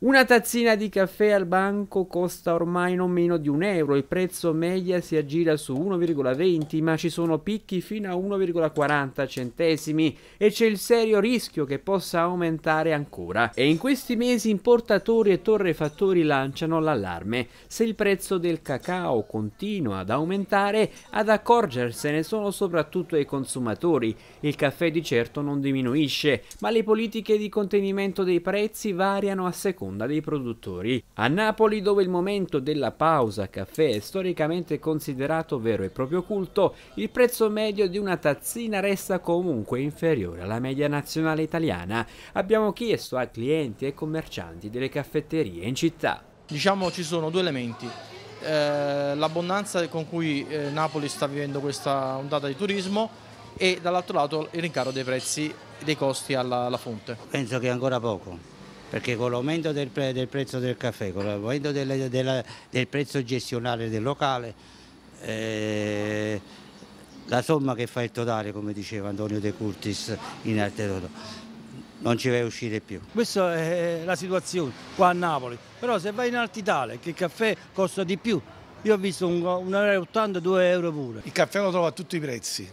Una tazzina di caffè al banco costa ormai non meno di un euro, il prezzo media si aggira su 1,20 ma ci sono picchi fino a 1,40 centesimi e c'è il serio rischio che possa aumentare ancora. E in questi mesi importatori e torrefattori lanciano l'allarme. Se il prezzo del cacao continua ad aumentare, ad accorgersene sono soprattutto i consumatori. Il caffè di certo non diminuisce, ma le politiche di contenimento dei prezzi variano a seconda seconda dei produttori. A Napoli, dove il momento della pausa caffè è storicamente considerato vero e proprio culto, il prezzo medio di una tazzina resta comunque inferiore alla media nazionale italiana. Abbiamo chiesto a clienti e commercianti delle caffetterie in città. Diciamo ci sono due elementi. Eh, l'abbondanza con cui eh, Napoli sta vivendo questa ondata di turismo e dall'altro lato il rincaro dei prezzi dei costi alla, alla fonte. Penso che ancora poco, perché con l'aumento del, pre del, prezzo del caffè, con l'aumento del, del prezzo gestionale del locale, eh, la somma che fa il totale, come diceva Antonio De Curtis in Arterodo, non ci vai a uscire più. Questa è la situazione qua a Napoli, però se vai in Alta Italia che il caffè costa di più, io ho visto 1,80 euro, euro pure. Il caffè lo trovo a tutti i prezzi,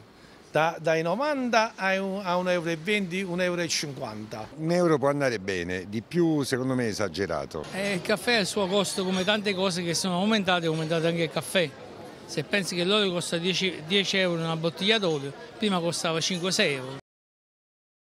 da, dai 90 a 1,20 euro, 1,50 euro. Un euro può andare bene, di più secondo me è esagerato. Eh, il caffè ha il suo costo come tante cose che sono aumentate, è aumentato anche il caffè. Se pensi che l'olio costa 10, 10 euro una bottiglia d'olio, prima costava 5-6 euro.